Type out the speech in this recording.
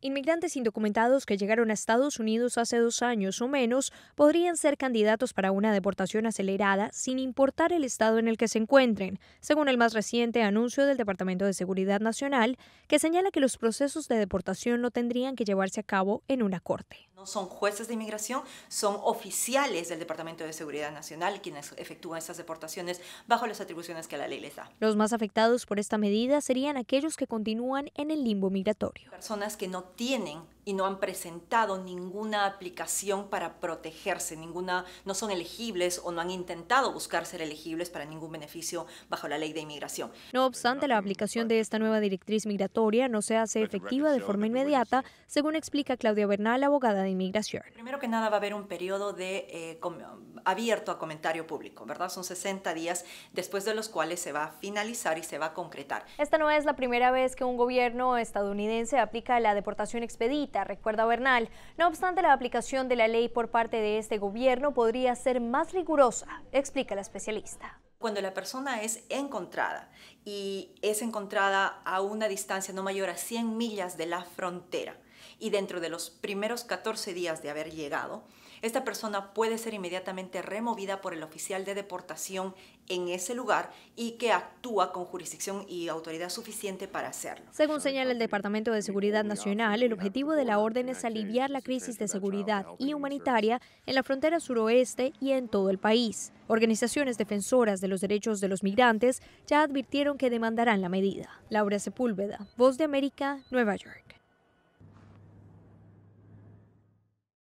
Inmigrantes indocumentados que llegaron a Estados Unidos hace dos años o menos podrían ser candidatos para una deportación acelerada sin importar el estado en el que se encuentren, según el más reciente anuncio del Departamento de Seguridad Nacional, que señala que los procesos de deportación no tendrían que llevarse a cabo en una corte. No son jueces de inmigración, son oficiales del Departamento de Seguridad Nacional quienes efectúan estas deportaciones bajo las atribuciones que la ley les da. Los más afectados por esta medida serían aquellos que continúan en el limbo migratorio. Personas que no tienen y no han presentado ninguna aplicación para protegerse, ninguna, no son elegibles o no han intentado buscar ser elegibles para ningún beneficio bajo la ley de inmigración. No obstante, la aplicación de esta nueva directriz migratoria no se hace efectiva de forma inmediata, según explica Claudia Bernal, abogada de inmigración. Primero que nada va a haber un periodo de, eh, abierto a comentario público, ¿verdad? Son 60 días después de los cuales se va a finalizar y se va a concretar. Esta no es la primera vez que un gobierno estadounidense aplica la deportación expedita, recuerda Bernal. No obstante, la aplicación de la ley por parte de este gobierno podría ser más rigurosa, explica la especialista cuando la persona es encontrada y es encontrada a una distancia no mayor a 100 millas de la frontera, y dentro de los primeros 14 días de haber llegado, esta persona puede ser inmediatamente removida por el oficial de deportación en ese lugar y que actúa con jurisdicción y autoridad suficiente para hacerlo. Según señala el Departamento de Seguridad Nacional, el objetivo de la orden es aliviar la crisis de seguridad y humanitaria en la frontera suroeste y en todo el país. Organizaciones defensoras de los derechos de los migrantes ya advirtieron que demandarán la medida. Laura Sepúlveda, Voz de América, Nueva York.